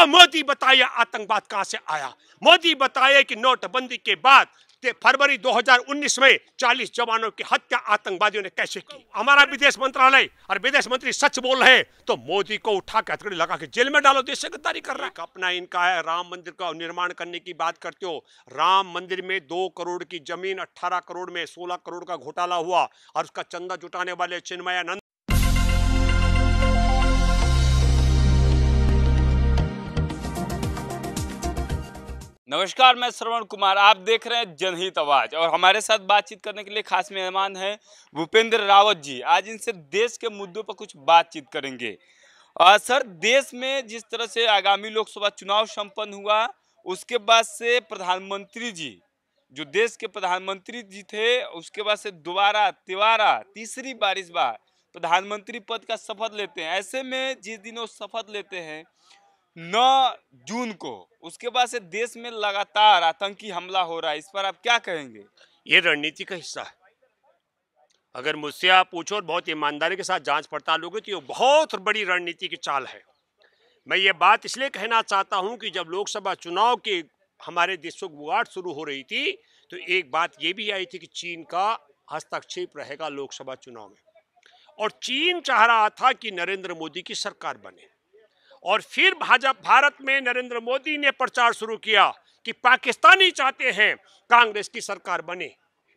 और मोदी बताया आतंकवाद कहां से आया मोदी बताया कि नोटबंदी के बाद फरवरी 2019 में 40 जवानों की हत्या आतंकवादियों ने कैसे की हमारा विदेश मंत्रालय और विदेश मंत्री सच बोल रहे तो मोदी को उठा के हथकड़ी लगा के जेल में डालो देश से गद्दारी कर रहा है अपना इनका है राम मंदिर का निर्माण करने की बात करते हो राम मंदिर में दो करोड़ की जमीन अट्ठारह करोड़ में सोलह करोड़ का घोटाला हुआ और उसका चंदा जुटाने वाले चिन्मयानंद नमस्कार मैं श्रवण कुमार आप देख रहे हैं जनहित आवाज और हमारे साथ बातचीत करने के लिए खास मेहमान हैं भूपेंद्र रावत जी आज इनसे देश के मुद्दों पर कुछ बातचीत करेंगे आ, सर देश में जिस तरह से आगामी लोकसभा चुनाव संपन्न हुआ उसके बाद से प्रधानमंत्री जी जो देश के प्रधानमंत्री जी थे उसके बाद से दोबारा तिवारा तीसरी बार इस बार प्रधानमंत्री पद का शपथ लेते हैं ऐसे में जिस दिन वो शपथ लेते हैं नौ जून को उसके बाद से देश में लगातार आतंकी हमला हो रहा है इस पर आप क्या कहेंगे ये रणनीति का हिस्सा है अगर मुझसे आप पूछो और बहुत ईमानदारी के साथ जांच पड़ताल होगी तो ये बहुत बड़ी रणनीति की चाल है मैं ये बात इसलिए कहना चाहता हूँ कि जब लोकसभा चुनाव के हमारे देशों की बुआट शुरू हो रही थी तो एक बात ये भी आई थी कि चीन का हस्तक्षेप रहेगा लोकसभा चुनाव में और चीन चाह रहा था कि नरेंद्र मोदी की सरकार बने और फिर भाजपा भारत में नरेंद्र मोदी ने प्रचार शुरू किया कि पाकिस्तानी चाहते हैं कांग्रेस की सरकार बने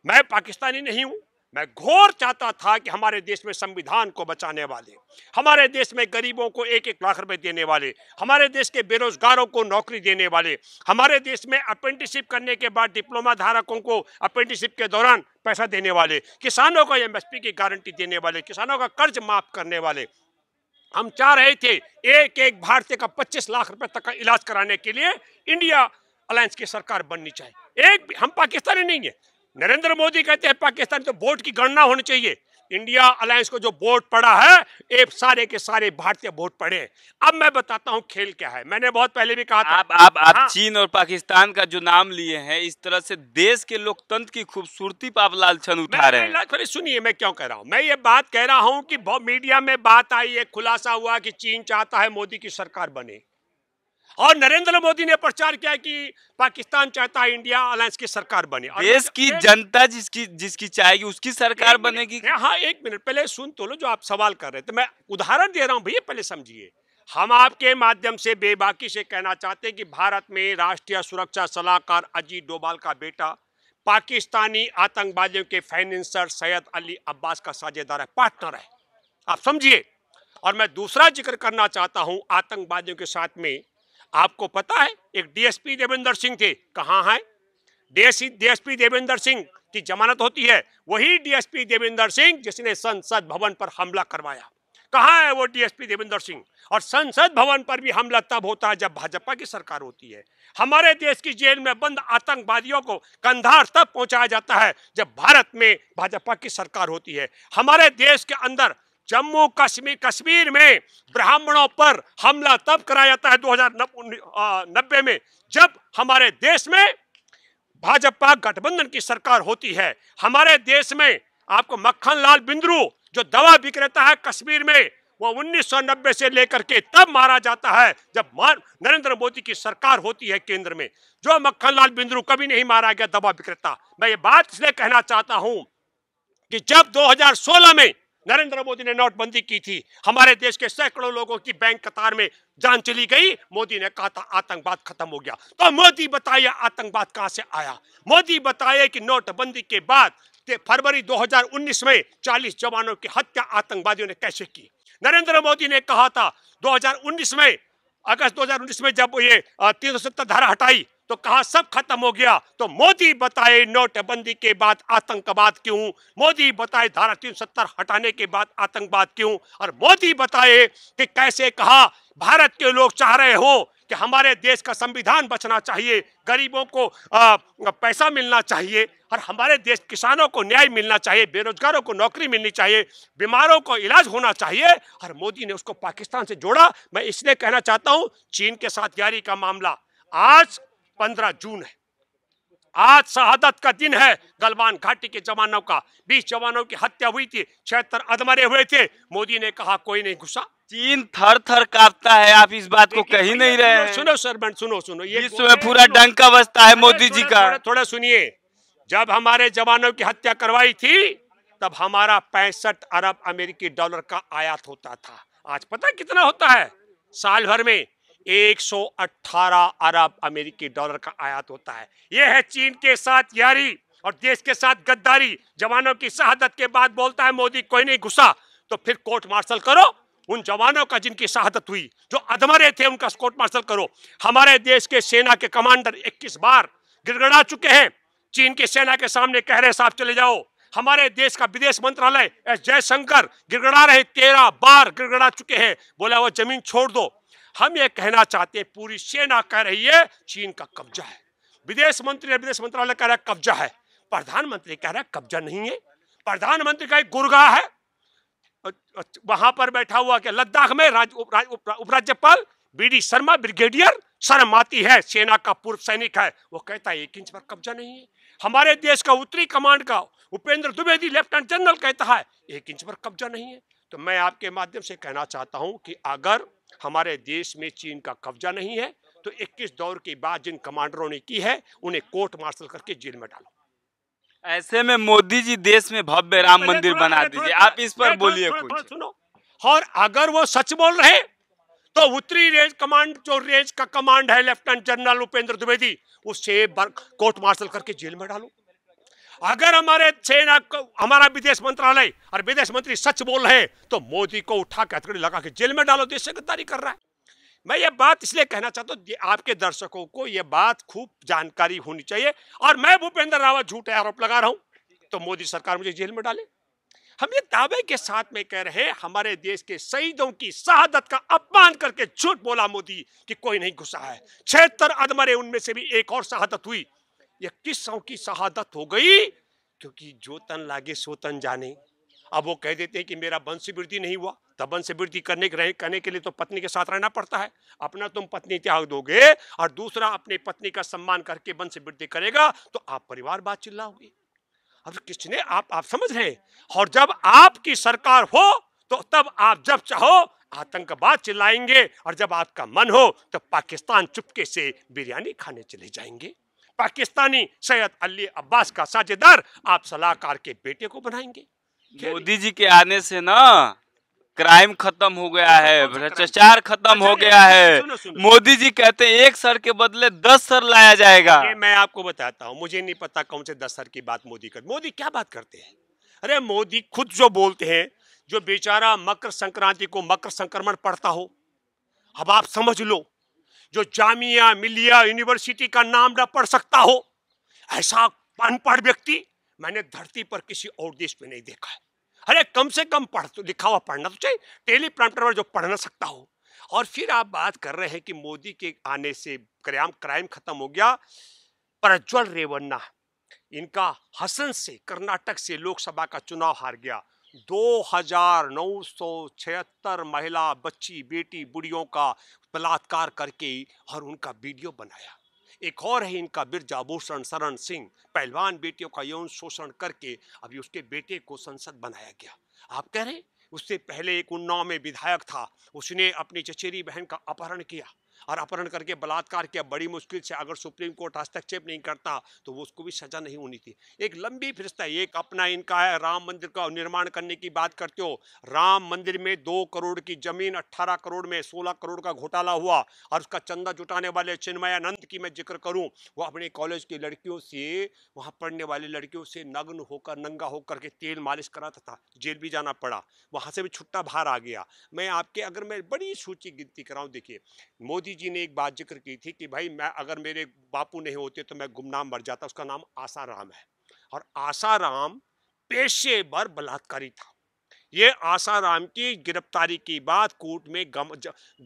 मैं पाकिस्तानी नहीं हूं मैं घोर चाहता था कि हमारे देश में संविधान को बचाने वाले हमारे देश में गरीबों को एक एक लाख रुपए देने वाले हमारे देश के बेरोजगारों को नौकरी देने वाले हमारे देश में अप्रेंटिसिप करने के बाद डिप्लोमा धारकों को अप्रेंटिसिप के दौरान पैसा देने वाले किसानों को एमएसपी की गारंटी देने वाले किसानों का कर्ज माफ करने वाले हम चाह रहे थे एक एक भारतीय का 25 लाख रुपए तक का इलाज कराने के लिए इंडिया अलायंस की सरकार बननी चाहिए एक हम पाकिस्तानी नहीं है नरेंद्र मोदी कहते हैं पाकिस्तान तो वोट की गणना होनी चाहिए इंडिया अलायंस को जो वोट पड़ा है एक सारे के सारे भारतीय वोट पड़े अब मैं बताता हूँ खेल क्या है मैंने बहुत पहले भी कहा था आप आप, आप हाँ। चीन और पाकिस्तान का जो नाम लिए हैं इस तरह से देश के लोकतंत्र की खूबसूरती पर आप लालछन उठा रहे हैं सुनिए मैं क्यों कह रहा हूँ मैं ये बात कह रहा हूँ की मीडिया में बात आई है खुलासा हुआ की चीन चाहता है मोदी की सरकार बने और नरेंद्र मोदी ने प्रचार किया कि पाकिस्तान चाहता है इंडिया अलायंस की सरकार बने देश की जनता जिसकी जिसकी चाहेगी उसकी सरकार बनेगी हाँ, हाँ एक मिनट पहले सुन तो लो जो आप सवाल कर रहे थे मैं उदाहरण दे रहा हूँ भैया पहले समझिए हम आपके माध्यम से बेबाकी से कहना चाहते हैं कि भारत में राष्ट्रीय सुरक्षा सलाहकार अजीत डोभाल का बेटा पाकिस्तानी आतंकवादियों के फाइनेंसर सैयद अली अब्बास का साझेदार है पार्टनर है आप समझिए और मैं दूसरा जिक्र करना चाहता हूं आतंकवादियों के साथ में आपको पता है एक डीएसपी देवेंद्र सिंह थे कहाँ है डीएसपी डीएसपी देवेंद्र सिंह की जमानत होती है वही डीएसपी देवेंद्र सिंह जिसने संसद भवन पर हमला करवाया कहाँ है वो डीएसपी देवेंद्र सिंह और संसद भवन पर भी हमला तब होता है जब भाजपा की सरकार होती है हमारे देश की जेल में बंद आतंकवादियों को कंधार तब पहुंचाया जाता है जब भारत में भाजपा की सरकार होती है हमारे देश के अंदर जम्मू कश्मीर कश्मीर में ब्राह्मणों पर हमला तब कराया जाता है दो नब्बे में जब हमारे देश में भाजपा गठबंधन की सरकार होती है हमारे देश में आपको मक्खन लाल बिंद्रू जो दवा बिक रहता है कश्मीर में वो 1990 से लेकर के तब मारा जाता है जब नरेंद्र मोदी की सरकार होती है केंद्र में जो मक्खन लाल बिंद्रू कभी नहीं मारा गया दवा बिक्रेता मैं ये बात इसलिए कहना चाहता हूं कि जब 2016 में नरेंद्र मोदी ने नोटबंदी की थी हमारे देश के सैकड़ों लोगों की बैंक कतार में जान चली गई मोदी ने कहा था आतंकवाद खत्म हो गया तो मोदी बताइए आतंकवाद कहां से आया मोदी बताए कि नोटबंदी के बाद फरवरी 2019 में 40 जवानों की हत्या आतंकवादियों ने कैसे की नरेंद्र मोदी ने कहा था 2019 में अगस्त 2019 में जब ये तीन धारा हटाई तो कहा सब खत्म हो गया तो मोदी बताए नोटबंदी के बाद आतंकवाद क्यों मोदी बताए धारा तीन सत्तर हटाने के बाद आतंकवाद क्यों और मोदी बताए कि कैसे कहा भारत के लोग चाह रहे हो कि हमारे देश का संविधान बचना चाहिए गरीबों को आ, पैसा मिलना चाहिए और हमारे देश किसानों को न्याय मिलना चाहिए बेरोजगारों को नौकरी मिलनी चाहिए बीमारों को इलाज होना चाहिए और मोदी ने उसको पाकिस्तान से जोड़ा मैं इसलिए कहना चाहता हूँ चीन के साथ यारी का मामला आज पंद्रह जून है आज शहादत का दिन है गलवान घाटी के जवानों का बीस जवानों की हत्या हुई थी छिहत्तर अधमरे हुए थे मोदी ने कहा कोई नहीं घुसा चीन थर थर कांपता है आप इस बात को कहीं नहीं रहे सुनो सर सरमन सुनो सुनो ये विश्व पूरा डंक अवस्था है मोदी जी का थोड़ा सुनिए जब हमारे जवानों की हत्या करवाई थी तब हमारा पैंसठ अरब अमेरिकी डॉलर का आयात होता था आज पता कितना होता है साल भर में 118 अरब अमेरिकी डॉलर का आयात होता है यह है चीन के साथ यारी और देश के साथ गद्दारी जवानों की शहादत के बाद बोलता है मोदी कोई नहीं घुसा तो फिर कोर्ट मार्शल करो उन जवानों का जिनकी शहादत हुई जो अधमरे थे उनका कोर्ट मार्शल करो हमारे देश के सेना के कमांडर 21 बार गिड़गड़ा चुके हैं चीन की सेना के सामने कह रहे साहब चले जाओ हमारे देश का विदेश मंत्रालय एस जयशंकर गिड़गड़ा रहे तेरह बार गिड़गड़ा चुके हैं बोला वो जमीन छोड़ दो हम ये कहना चाहते हैं पूरी सेना कह रही है चीन का कब्जा है विदेश मंत्री विदेश मंत्रालय कह रहा है कब्जा है प्रधानमंत्री कह रहा है कब्जा नहीं है प्रधानमंत्री का एक गुरगा है वहां पर बैठा हुआ क्या लद्दाख में राज उपराज्यपाल बी डी शर्मा ब्रिगेडियर शर्म है सेना का पूर्व सैनिक है वो कहता है एक इंच पर कब्जा नहीं है हमारे देश का उत्तरी कमांड का उपेंद्र द्विवेदी लेफ्टिनेंट जनरल कहता है एक इंच पर कब्जा नहीं है तो मैं आपके माध्यम से कहना चाहता हूं कि अगर हमारे देश में चीन का कब्जा नहीं है तो 21 दौर के बाद जिन कमांडरों ने की है उन्हें कोर्ट मार्शल करके जेल में डालो ऐसे में मोदी जी देश में भव्य राम मंदिर बना दीजिए आप इस पर बोलिए कुछ सुनो और अगर वो सच बोल रहे तो उत्तरी रेंज कमांड जो रेंज का कमांड है लेफ्टिनेंट जनरल उपेंद्र द्विवेदी उसे कोर्ट मार्शल करके जेल में डालो अगर हमारे सेना को हमारा विदेश मंत्रालय और विदेश मंत्री सच बोल रहे तो मोदी को उठा के हथकड़ी लगा के जेल में डालो देश से गद्दारी कर रहा है मैं ये बात इसलिए कहना चाहता हूँ आपके दर्शकों को ये बात खूब जानकारी होनी चाहिए और मैं भूपेंद्र रावत झूठ आरोप लगा रहा हूँ तो मोदी सरकार मुझे जेल में डाले हम ये दावे के साथ में कह रहे हमारे देश के शहीदों की शहादत का अपमान करके झूठ बोला मोदी कि कोई नहीं घुसा है छिहत्तर अदमरे उनमें से भी एक और शहादत हुई इक्कीस सौ की शहादत हो गई क्योंकि जो तन लागे सो तन जाने अब वो कह देते हैं कि मेरा वंश वृद्धि नहीं हुआ तब वंश वृद्धि करने के करने के लिए तो पत्नी के साथ रहना पड़ता है अपना तुम पत्नी त्याग दोगे और दूसरा अपने पत्नी का सम्मान करके वंश वृद्धि करेगा तो आप परिवार बात चिल्लाओगे अब किसने आप आप समझ रहे और जब आपकी सरकार हो तो तब आप जब चाहो आतंकवाद चिल्लाएंगे और जब आपका मन हो तो पाकिस्तान चुपके से बिरयानी खाने चले जाएंगे पाकिस्तानी सैयद अली अब्बास का साझेदार आप सलाहकार के बेटे को बनाएंगे मोदी जी के आने से ना क्राइम खत्म हो गया है भ्रष्टाचार खत्म अच्छा, हो गया है मोदी जी कहते हैं एक सर के बदले दस सर लाया जाएगा ये मैं आपको बताता हूँ मुझे नहीं पता कौन से दस सर की बात मोदी कर मोदी क्या बात करते हैं अरे मोदी खुद जो बोलते हैं जो बेचारा मकर संक्रांति को मकर संक्रमण पड़ता हो अब आप समझ लो जो जामिया मिलिया यूनिवर्सिटी का नाम ना पढ़ सकता हो ऐसा अनपढ़ व्यक्ति मैंने धरती पर किसी और देश में नहीं देखा है अरे कम से कम पढ़ तो लिखा हुआ पढ़ना तो चाहिए टेली पर जो पढ़ ना सकता हो और फिर आप बात कर रहे हैं कि मोदी के आने से क्राइम क्राइम खत्म हो गया प्रज्वल रेवन्ना इनका हसन से कर्नाटक से लोकसभा का चुनाव हार गया दो हजार नौ सौ छिहत्तर महिला बच्ची बेटी बुढ़ियों का बलात्कार करके और उनका वीडियो बनाया एक और है इनका बिरजा भूषण शरण सिंह पहलवान बेटियों का यौन शोषण करके अभी उसके बेटे को संसद बनाया गया आप कह रहे हैं उससे पहले एक उन्नाव में विधायक था उसने अपनी चचेरी बहन का अपहरण किया और अपहरण करके बलात्कार किया बड़ी मुश्किल से अगर सुप्रीम कोर्ट हस्तक्षेप नहीं करता तो वो उसको भी सजा नहीं होनी थी एक लंबी फिरस्ता है एक अपना इनका है राम मंदिर का निर्माण करने की बात करते हो राम मंदिर में दो करोड़ की जमीन अट्ठारह करोड़ में सोलह करोड़ का घोटाला हुआ और उसका चंदा जुटाने वाले चिन्मयानंद की मैं जिक्र करूँ वो अपने कॉलेज की लड़कियों से वहाँ पढ़ने वाली लड़कियों से नग्न होकर नंगा होकर के तेल मालिश कराता था जेल भी जाना पड़ा वहां से भी छुट्टा बाहर आ गया मैं आपके अगर मैं बड़ी सूची गिनती कराऊँ देखिए मोदी गांधी जी ने एक बात जिक्र की थी कि भाई मैं अगर मेरे बापू नहीं होते तो मैं गुमनाम मर जाता उसका नाम आसाराम है और आसाराम पेशे पेशेवर बलात्कारी था ये आसाराम की गिरफ्तारी की बात कोर्ट में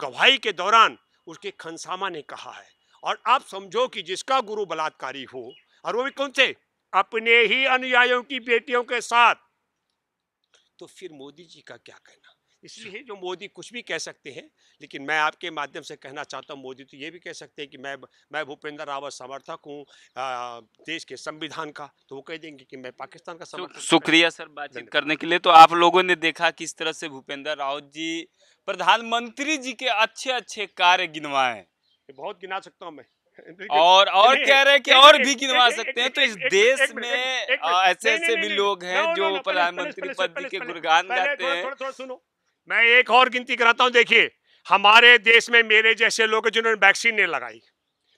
गवाही के दौरान उसके खनसामा ने कहा है और आप समझो कि जिसका गुरु बलात्कारी हो और वो भी कौन थे अपने ही अनुयायियों की बेटियों के साथ तो फिर मोदी जी का क्या कहना इसलिए जो मोदी कुछ भी कह सकते हैं लेकिन मैं आपके माध्यम से कहना चाहता हूँ मोदी तो ये भी कह सकते हैं कि मैं मैं भूपेंद्र रावत समर्थक हूँ देश के संविधान का तो वो कह देंगे कि मैं पाकिस्तान का समर्थक शुक्रिया सर बातचीत करने के लिए तो आप लोगों ने देखा किस तरह से भूपेंद्र रावत जी प्रधानमंत्री जी के अच्छे अच्छे कार्य गिनवाए बहुत गिना सकता हूँ मैं और और कह रहे हैं कि और भी गिनवा सकते हैं तो इस देश में ऐसे ऐसे भी लोग हैं जो प्रधानमंत्री पद के गुणगान गाते हैं मैं एक और गिनती कराता हूँ देखिए हमारे देश में मेरे जैसे लोग जिन्होंने वैक्सीन नहीं लगाई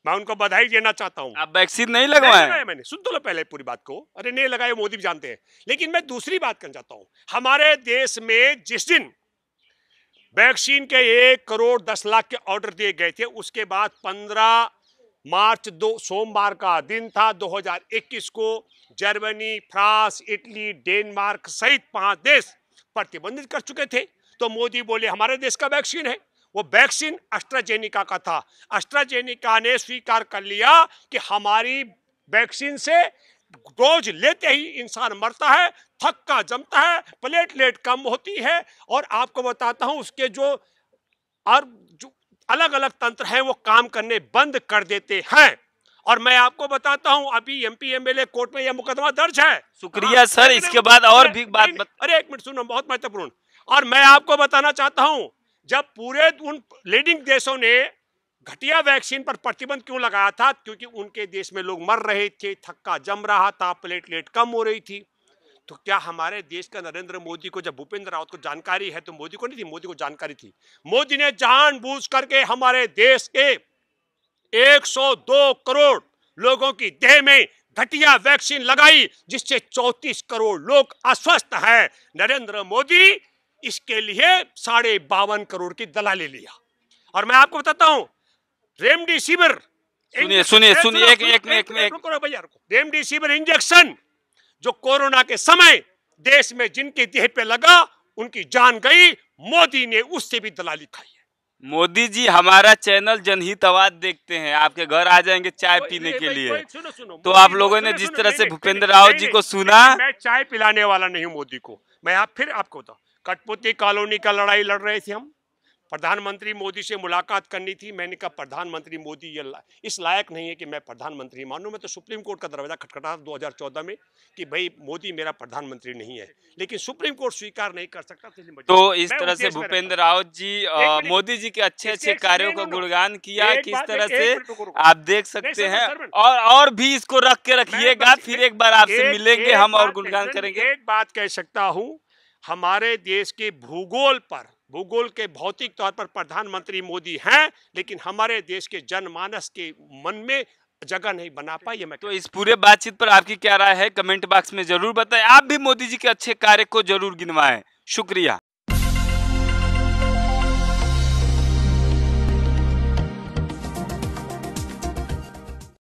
मैं उनको बधाई देना चाहता हूँ आप वैक्सीन नहीं लगवाए मैंने सुन तो लो पहले पूरी बात को अरे नहीं लगाए मोदी भी जानते हैं लेकिन मैं दूसरी बात करना चाहता हूँ हमारे देश में जिस दिन वैक्सीन के एक करोड़ दस लाख के ऑर्डर दिए गए थे उसके बाद पंद्रह मार्च दो सोमवार का दिन था 2021 को जर्मनी फ्रांस इटली डेनमार्क सहित पांच देश प्रतिबंधित कर चुके थे तो मोदी बोले हमारे देश का वैक्सीन है वो वैक्सीन अस्ट्राजेनिका का था अस्ट्राजेनिका ने स्वीकार कर लिया कि हमारी वैक्सीन से डोज लेते ही इंसान मरता है थक्का जमता है प्लेटलेट कम होती है और आपको बताता हूँ उसके जो और जो अलग अलग तंत्र हैं वो काम करने बंद कर देते हैं और मैं आपको बताता हूं अभी एमपी एमएलए कोर्ट में यह मुकदमा दर्ज है शुक्रिया हाँ, सर इसके बाद और भी बात अरे एक मिनट सुनो बहुत महत्वपूर्ण और मैं आपको बताना चाहता हूं जब पूरे उन लीडिंग देशों ने घटिया वैक्सीन पर प्रतिबंध क्यों लगाया था क्योंकि उनके देश में लोग मर रहे थे थक्का जम रहा था प्लेटलेट कम हो रही थी तो क्या हमारे देश का नरेंद्र मोदी को जब भूपेंद्र रावत को जानकारी है तो मोदी को नहीं थी मोदी को जानकारी थी मोदी ने जानबूझ करके हमारे देश के 102 करोड़ लोगों की देह में घटिया वैक्सीन लगाई जिससे 34 करोड़ लोग अस्वस्थ हैं नरेंद्र मोदी इसके लिए साढ़े बावन करोड़ की दलाली लिया और मैं आपको बताता हूं रेमडेसिविर सुनिए सुनिए सुनिए एक एक एक रेमडेसिविर इंजेक्शन जो कोरोना के समय देश में जिनके देह पे लगा उनकी जान गई मोदी ने उससे भी दलाली खाई है मोदी जी हमारा चैनल जनहित आवाज देखते हैं आपके घर आ जाएंगे चाय पीने के लिए सुनो, सुनो, तो आप लोगों ने जिस तरह से भूपेंद्र रावत जी को सुना मैं चाय पिलाने वाला नहीं मोदी को मैं आप फिर आपको बताऊ कटपुती कॉलोनी का लड़ाई लड़ रहे थे हम प्रधानमंत्री मोदी से मुलाकात करनी थी मैंने कहा प्रधानमंत्री मोदी ये ला, इस लायक नहीं है कि मैं प्रधानमंत्री मानूं मैं तो सुप्रीम कोर्ट का दरवाज़ा खटखटा दो हज़ार चौदह में कि भाई मोदी मेरा प्रधानमंत्री नहीं है लेकिन सुप्रीम कोर्ट स्वीकार नहीं कर सकता तो, तो इस तरह से भूपेंद्र रावत जी मोदी जी के अच्छे अच्छे कार्यों का गुणगान किया किस तरह से आप देख सकते हैं और और भी इसको रख के रखिएगा फिर एक बार आपसे मिलेंगे हम और गुणगान करेंगे एक बात कह सकता हूँ हमारे देश के भूगोल पर भूगोल के भौतिक तौर पर प्रधानमंत्री मोदी हैं लेकिन हमारे देश के जनमानस के मन में जगह नहीं बना पाई मैं तो इस पूरे बातचीत पर आपकी क्या राय है कमेंट बॉक्स में जरूर बताएं आप भी मोदी जी के अच्छे कार्य को जरूर गिनवाएं शुक्रिया